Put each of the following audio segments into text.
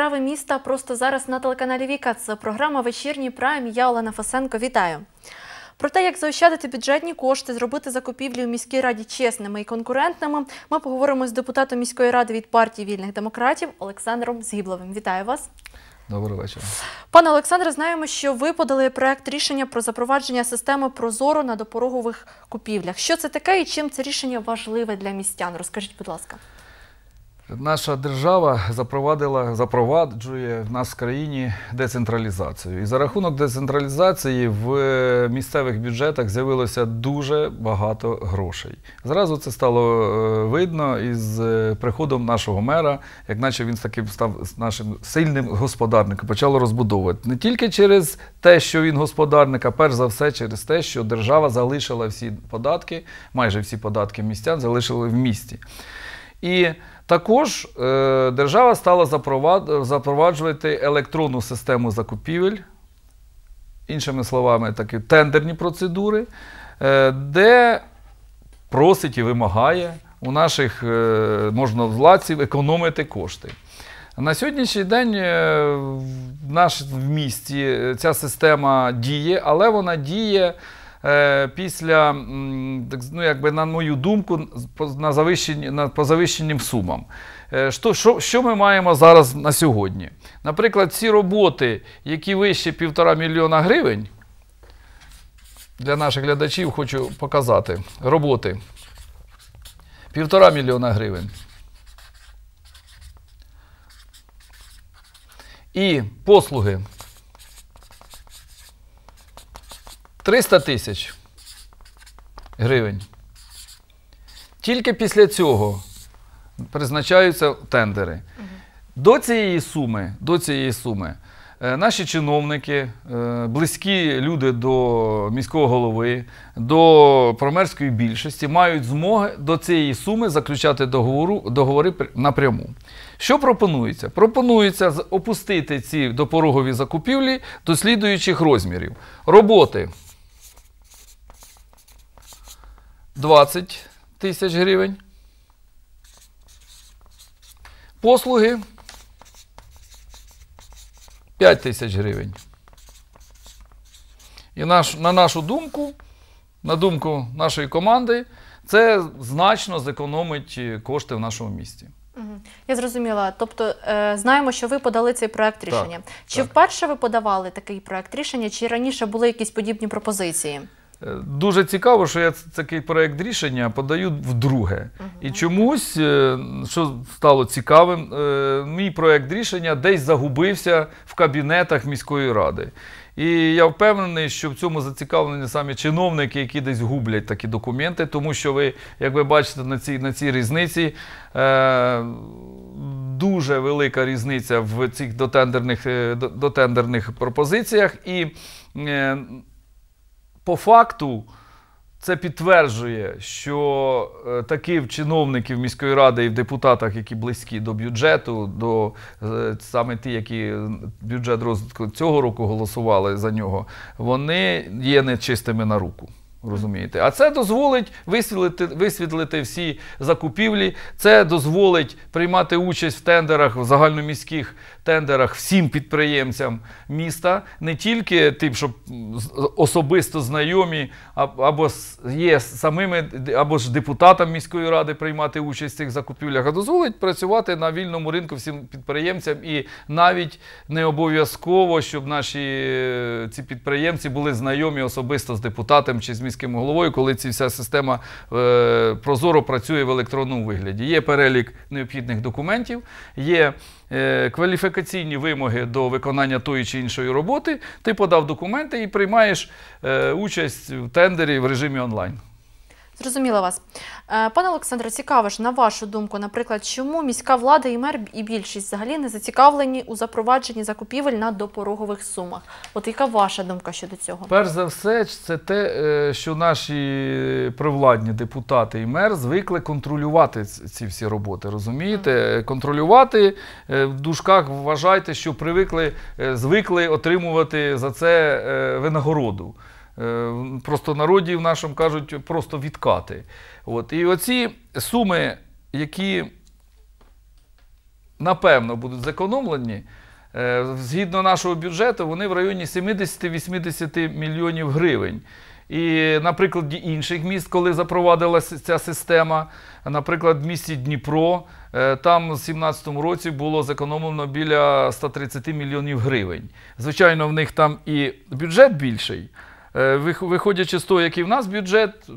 справи міста просто зараз на телеканалі Віка. Це програма Вечірній прайм. Я Олена Фасенко. Вітаю. Про те, як заощадити бюджетні кошти, зробити закупівлі у міській раді чесними і конкурентними, ми поговоримо з депутатом міської ради від партії вільних демократів Олександром Згібловим. Вітаю вас. Доброго вечір, Пане Олександре, знаємо, що ви подали проект рішення про запровадження системи Прозоро на допорогових купівлях. Що це таке і чим це рішення важливе для містян? Розкажіть, будь ласка. Наша держава запровадила, запроваджує в нас в країні децентралізацію. І за рахунок децентралізації в місцевих бюджетах з'явилося дуже багато грошей. Зразу це стало е, видно із е, приходом нашого мера, як наче він таким став нашим сильним господарником, почало розбудовувати не тільки через те, що він господарник, а перш за все через те, що держава залишила всі податки, майже всі податки містян залишили в місті. І також е, держава стала запроваджувати електронну систему закупівель, іншими словами, такі тендерні процедури, е, де просить і вимагає у наших е, можновладців економити кошти. На сьогоднішній день в наш в місті ця система діє, але вона діє. Е, після, ну, якби, на мою думку, на завищені, на, по завищенням сумам. Е, що, що, що ми маємо зараз на сьогодні? Наприклад, ці роботи, які вище півтора мільйона гривень, для наших глядачів хочу показати роботи. Півтора мільйона гривень. І послуги 300 тисяч гривень. Тільки після цього призначаються тендери. До цієї суми, до цієї суми. Е, наші чиновники, е, близькі люди до міського голови, до промерської більшості мають змоги до цієї суми заключати договору, договори напряму. Що пропонується? Пропонується опустити ці допорогові закупівлі до слідуючих розмірів. Роботи 20 тисяч гривень. Послуги 5 тисяч гривень. І наш, на нашу думку, на думку нашої команди, це значно зекономить е, кошти в нашому місті. Я зрозуміла. Тобто е, знаємо, що ви подали цей проект рішення. Так, Чи так. вперше ви подавали такий проект рішення, чи раніше були якісь подібні пропозиції? Дуже цікаво, що я такий проєкт рішення подаю вдруге. І чомусь, е, що стало цікавим, е, мій проєкт рішення десь загубився в кабінетах міської ради. І я впевнений, що в цьому зацікавлені самі чиновники, які десь гублять такі документи, тому що ви, як ви бачите, на цій на цій різниці е, дуже велика різниця в цих дотендерних, е, дотендерних пропозиціях. І е, по факту це підтверджує, що е, таки в чиновників міської ради і в депутатах, які близькі до бюджету, до е, саме ті, які бюджет розвитку цього року голосували за нього, вони є нечистими на руку. Розумієте, а це дозволить висвітлити, висвітлити всі закупівлі. Це дозволить приймати участь в тендерах в загальноміських тендерах всім підприємцям міста, не тільки тим, щоб особисто знайомі, або є самими, або ж депутатам міської ради приймати участь в цих закупівлях, а дозволить працювати на вільному ринку всім підприємцям і навіть не обов'язково, щоб наші е, ці підприємці були знайомі особисто з депутатом чи з міським головою, коли ця вся система е, прозоро працює в електронному вигляді. Є перелік необхідних документів, є Е, кваліфікаційні вимоги до виконання тої чи іншої роботи, ти подав документи і приймаєш е, участь в тендері в режимі онлайн. Зрозуміла вас. Е, пане Олександре, цікаво ж, на вашу думку, наприклад, чому міська влада і мер і більшість взагалі не зацікавлені у запровадженні закупівель на допорогових сумах? От яка ваша думка щодо цього? Перш за все, це те, е, що наші привладні депутати і мер звикли контролювати ці всі роботи. Розумієте? Е, контролювати в дужках вважайте, що привикли звикли отримувати за це винагороду. Е, просто народі в нашому кажуть, просто відкати. От. І оці суми, які, напевно, будуть зекономлені, е, згідно нашого бюджету, вони в районі 70-80 мільйонів гривень. І, наприклад, інших міст, коли запровадилася ця система, наприклад, в місті Дніпро, е, там у 2017 році було зекономлено біля 130 мільйонів гривень. Звичайно, в них там і бюджет більший, Е, виходячи з того, який в нас бюджет,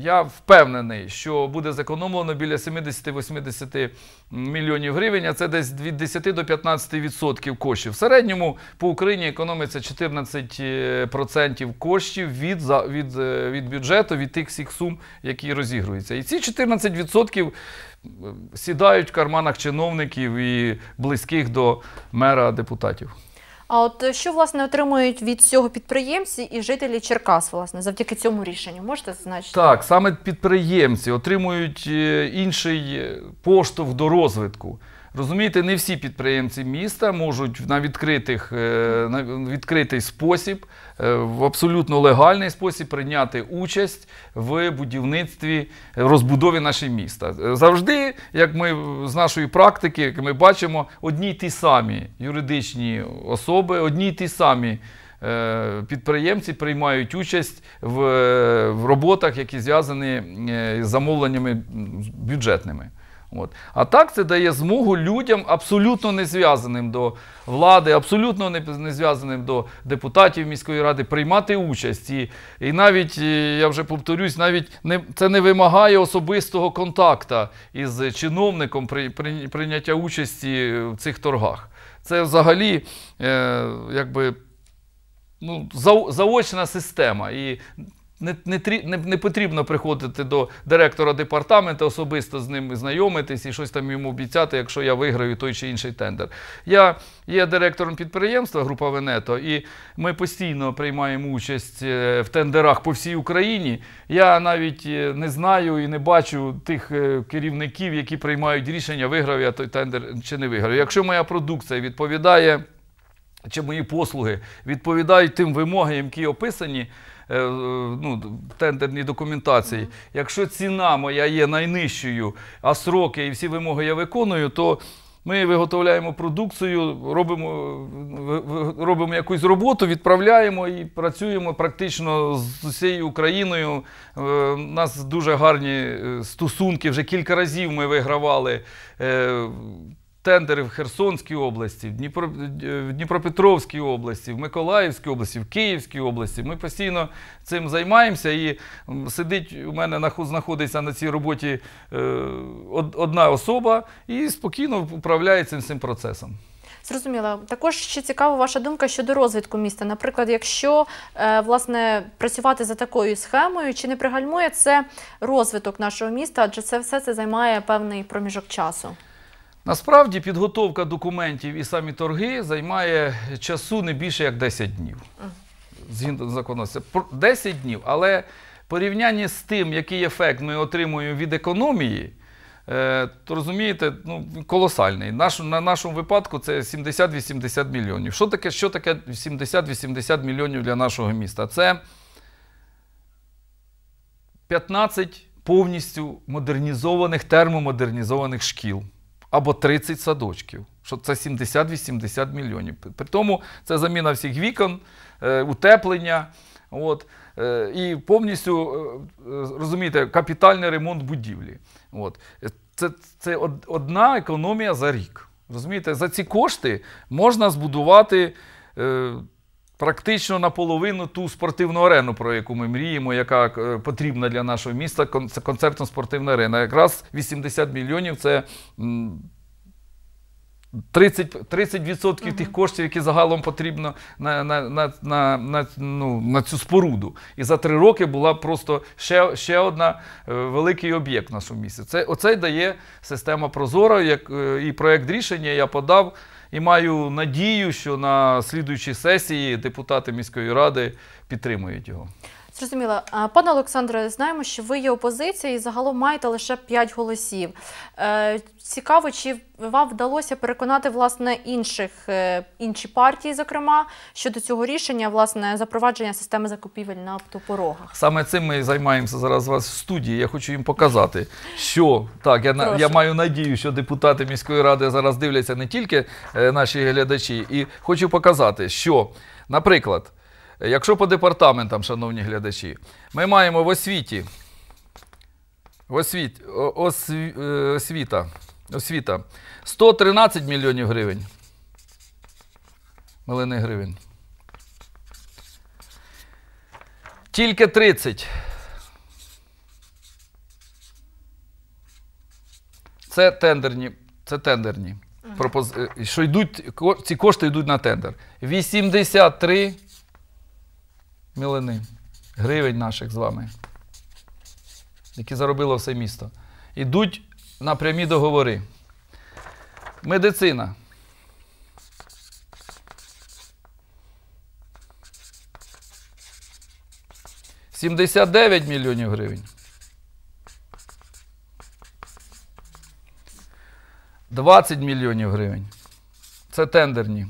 я впевнений, що буде зекономлено біля 70-80 мільйонів гривень, а це десь від 10 до 15% коштів. В середньому по Україні економиться 14% е, процентів коштів від від, е, від бюджету, від тих всіх сум, які розігруються. І ці 14% сідають в карманах чиновників і близьких до мера депутатів. А от е, що власне отримують від цього підприємці і жителі Черкас, власне, завдяки цьому рішенню? Можете зазначити? Так, саме підприємці отримують е, інший е, поштовх до розвитку. Розумієте, не всі підприємці міста можуть на відкритих, е, на відкритий спосіб, е, в абсолютно легальний спосіб прийняти участь в будівництві е, розбудові нашого міста. Завжди, як ми з нашої практики, як ми бачимо, одні й ті самі юридичні особи, одні й ті самі. Підприємці приймають участь в, роботах, які зв'язані з замовленнями бюджетними. От. А так це дає змогу людям абсолютно не зв'язаним до влади, абсолютно не, не зв'язаним до депутатів міської ради приймати участь. І і навіть, е, я вже повторюсь, навіть не, це не вимагає особистого контакта із чиновником при, при прийняття участі в цих торгах. Це взагалі е, якби ну, заочна система. І не не, не, не потрібно приходити до директора департаменту, особисто з ним знайомитись і щось там йому обіцяти, якщо я виграю той чи інший тендер. Я є директором підприємства група Венето, і ми постійно приймаємо участь е, в тендерах по всій Україні. Я навіть е, не знаю і не бачу тих е, керівників, які приймають рішення, виграв я той тендер чи не виграв. Якщо моя продукція відповідає, чи мої послуги відповідають тим вимогам, які описані. Е, е, ну, тендерній документації. Mm -hmm. Якщо ціна моя є найнижчою, а сроки і всі вимоги я виконую, то ми виготовляємо продукцію, робимо е, робимо якусь роботу, відправляємо і працюємо практично з усією Україною. У нас дуже гарні стосунки. Вже кілька разів ми вигравали тендери в Херсонській області, в, Дніпро, в Дніпропетровській області, в Миколаївській області, в Київській області. Ми постійно цим займаємося. І сидить у мене знаходиться на цій роботі е, одна особа і спокійно управляє цим цим процесом. Зрозуміло. Також ще цікава ваша думка щодо розвитку міста. Наприклад, якщо е, власне працювати за такою схемою, чи не пригальмує це розвиток нашого міста? Адже це все це займає певний проміжок часу. Насправді підготовка документів і самі торги займає часу не більше як 10 днів. Згідно закону, це 10 днів. Але порівняння з тим, який ефект ми отримуємо від економії, е, то розумієте, ну, колосальний. Наш, на нашому випадку це 70-80 мільйонів. Що таке що таке 70-80 мільйонів для нашого міста? Це 15 повністю модернізованих, термомодернізованих шкіл або 30 садочків. Що це 70-80 мільйонів. При тому це заміна всіх вікон, е, утеплення. От, е, І повністю е, розумієте, капітальний ремонт будівлі. От. Це це одна економія за рік. Розумієте, За ці кошти можна збудувати. Практично наполовину ту спортивну арену, про яку ми мріємо, яка е, потрібна для нашого міста, це концертно спортивна арена. Якраз 80 мільйонів це 30 30 угу. тих коштів, які загалом потрібно на на, на, на, на, ну, на цю споруду. І за три роки була просто ще ще одна е, великий об'єкт в нашому місті. Це оце дає система Прозора, як е, і проєкт рішення я подав і маю надію, що на слідуючій сесії депутати міської ради підтримують його. Зрозуміло. Пане Олександре, знаємо, що ви є опозиція і загалом маєте лише 5 голосів. Е, цікаво, чи вам вдалося переконати власне інших е, інші партії, зокрема щодо цього рішення, власне, запровадження системи закупівель на автопорогах? Саме цим ми займаємося зараз у вас в студії. Я хочу їм показати, що так я Прошу. я маю надію, що депутати міської ради зараз дивляться не тільки е, наші глядачі, і хочу показати, що, наприклад. Якщо по департаментам, шановні глядачі, ми маємо в освіті. Освіт, осві, е, освіта, освіта 113 мільйонів гривень. Милини гривень. Тільки 30. Це тендерні. Це тендерні. Е, що йдуть, ці кошти йдуть на тендер. 83 мілини, гривень наших з вами, які заробило все місто, йдуть на прямі договори. Медицина. Сімдесят дев'ять мільйонів гривень. 20 мільйонів гривень. Це тендерні.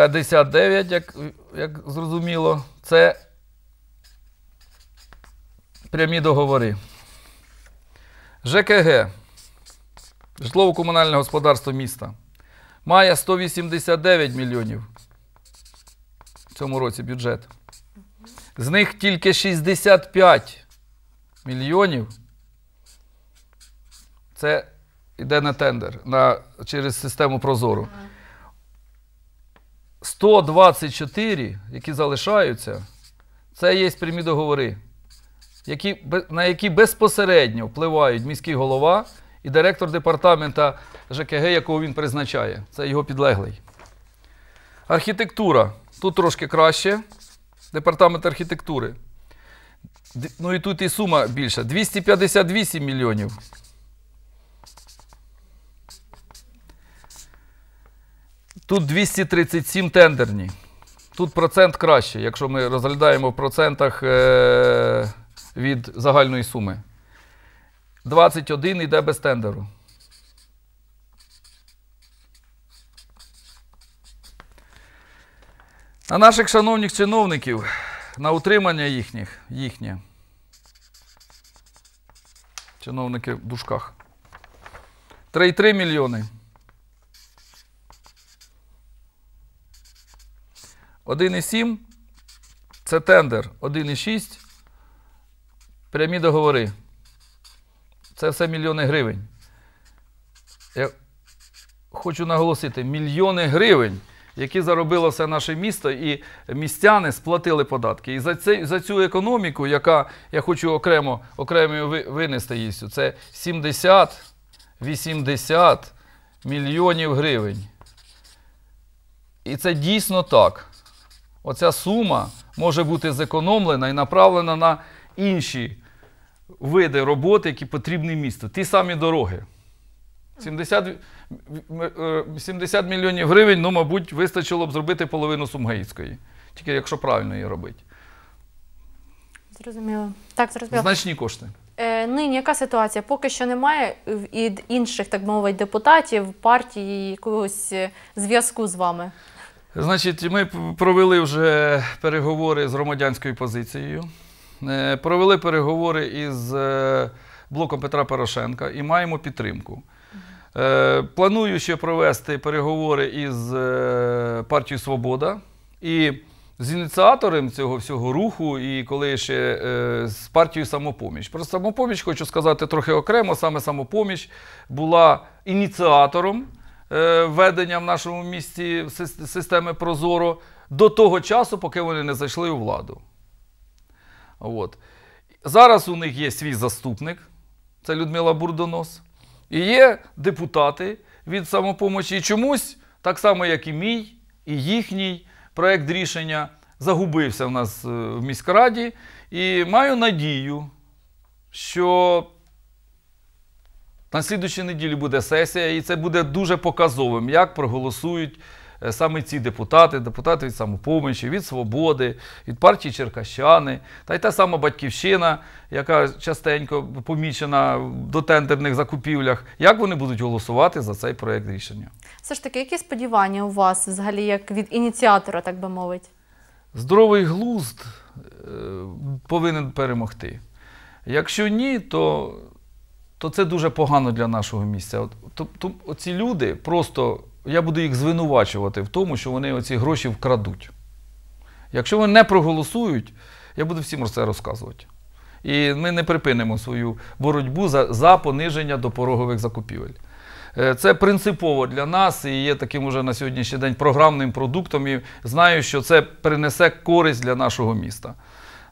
59, як як зрозуміло, це прямі договори. ЖКГ, житлово-комунальне господарство міста, має 189 мільйонів в цьому році бюджет. З них тільки 65 мільйонів. Це йде на тендер на, через систему Прозору. 124, які залишаються, це є прямі договори, які, на які безпосередньо впливають міський голова і директор департамента ЖКГ, якого він призначає. Це його підлеглий. Архітектура. Тут трошки краще. Департамент архітектури. Ну і тут і сума більша. 258 мільйонів. Тут 237 тендерні. Тут процент краще, якщо ми розглядаємо в процентах е від загальної суми. 21 йде без тендеру. А наших шановних чиновників на утримання їхніх, їхнє. Чиновники в дужках. 3,3 мільйони. 1,7 це тендер, 1,6 прямі договори. Це все мільйони гривень. Я хочу наголосити, мільйони гривень, які заробило все наше місто, і містяни сплатили податки. І за цю, за цю економіку, яка я хочу окремо окремо винести її, це 70-80 мільйонів гривень. І це дійсно так оця сума може бути зекономлена і направлена на інші види роботи, які потрібні місту. Ті самі дороги. 70 70 е, мільйонів гривень, ну, мабуть, вистачило б зробити половину Сумгаїцької, тільки якщо правильно її робити. Зрозуміло. Так, зрозуміло. Значні кошти. Е, Нині яка ситуація? Поки що немає від інших, так мовить депутатів, партії, якогось е, зв'язку з вами. Значить, ми провели вже переговори з громадянською позицією, е, провели переговори із е, блоком Петра Порошенка і маємо підтримку. Е, планую ще провести переговори із партією Свобода і з ініціатором цього всього руху, і коли ще з партією самопоміч. Про самопоміч хочу сказати трохи окремо. Саме самопоміч була ініціатором. Е, ведення в нашому місті системи Прозоро до того часу, поки вони не зайшли у владу. От. Зараз у них є свій заступник, це Людмила Бурдонос, і є депутати від самопомочі. І чомусь, так само, як і мій, і їхній проєкт рішення загубився в нас е, в міськраді. І маю надію, що на слідущій неділі буде сесія, і це буде дуже показовим, як проголосують е, саме ці депутати, депутати від самопомочі, від свободи, від партії Черкащани, та й та сама батьківщина, яка частенько помічена до тендерних закупівлях. Як вони будуть голосувати за цей проєкт рішення? Все ж таки, які сподівання у вас взагалі, як від ініціатора, так би мовити? Здоровий глузд е, повинен перемогти. Якщо ні, то то це дуже погано для нашого місця. Тобто, оці люди просто, я буду їх звинувачувати в тому, що вони оці гроші вкрадуть. Якщо вони не проголосують, я буду всім про це розказувати. І ми не припинимо свою боротьбу за, за пониження порогових закупівель. Е, це принципово для нас і є таким уже на сьогоднішній день програмним продуктом. І знаю, що це принесе користь для нашого міста.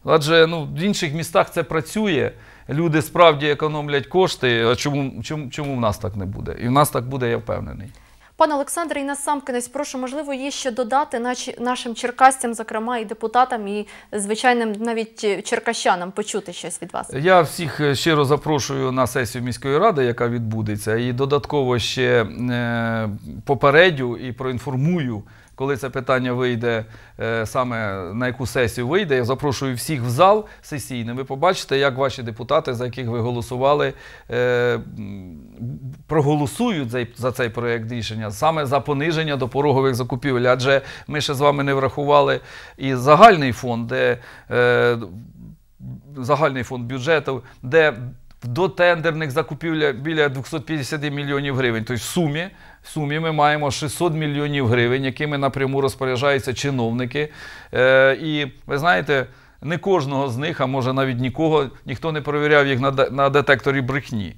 Адже ну, в інших містах це працює. Люди справді економлять кошти. А чому, чому, чому в нас так не буде? І в нас так буде, я впевнений. Пане Олександре, і насамкінець, прошу, можливо, є ще додати нашим черкасцям, зокрема, і депутатам, і звичайним навіть е, черкащанам почути щось від вас. Я всіх е, щиро запрошую на сесію міської ради, яка відбудеться, і додатково ще е, попередю і проінформую коли це питання вийде, е, саме на яку сесію вийде, я запрошую всіх в зал сесійний. Ви побачите, як ваші депутати, за яких ви голосували, е, проголосують за цей проєкт рішення, саме за пониження до порогових закупівель. Адже ми ще з вами не врахували і загальний фонд, де е, загальний фонд бюджету, де до тендерних закупівля біля 250 мільйонів гривень. Тобто в сумі, в сумі ми маємо 600 мільйонів гривень, якими напряму розпоряджаються чиновники. Е, І ви знаєте не кожного з них, а може навіть нікого, ніхто не перевіряв їх на на детекторі брехні,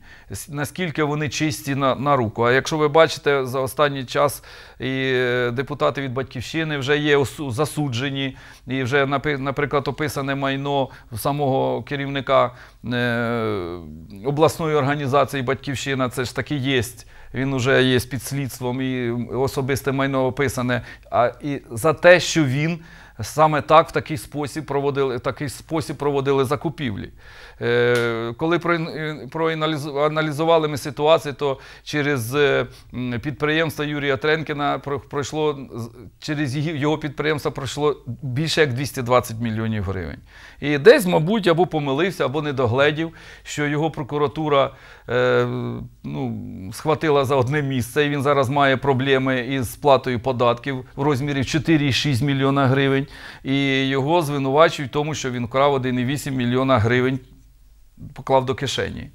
наскільки вони чисті на на руку. А якщо ви бачите, за останній час і е, депутати від батьківщини вже є засуджені, і вже, наприклад, описане майно самого керівника е, обласної організації Батьківщина, це ж таки є. Він вже є під слідством і особисте майно описане. А і за те, що він Саме так в такий спосіб проводили, такий спосіб проводили закупівлі. Е, коли проаналізували е, ми ситуацію, то через е, підприємство Юрія Тренкіна пройшло через його підприємство пройшло більше як 220 мільйонів гривень. І десь, мабуть, або помилився, або не догледів, що його прокуратура ну, схватила за одне місце, і він зараз має проблеми із сплатою податків в розмірі 4,6 мільйона гривень. І його звинувачують в тому, що він крав 1,8 мільйона гривень поклав до кишені.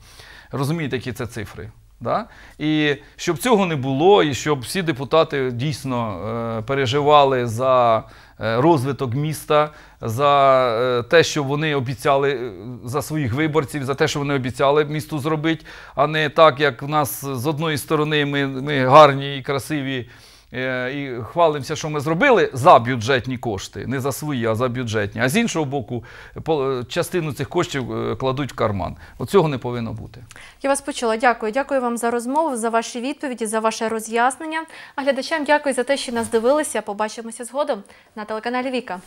Розумієте, які це цифри? Да? І щоб цього не було, і щоб всі депутати дійсно е, переживали за е, розвиток міста, за е, те, що вони обіцяли за своїх виборців, за те, що вони обіцяли місту зробити, а не так, як в нас з одної сторони ми, ми гарні і красиві. Е, і хвалимося, що ми зробили за бюджетні кошти, не за свої, а за бюджетні. А з іншого боку, е, частину цих коштів е, кладуть в карман. Оцього не повинно бути. Я вас почула. Дякую. Дякую вам за розмову, за ваші відповіді, за ваше роз'яснення. А глядачам дякую за те, що нас дивилися. Побачимося згодом на телеканалі Віка.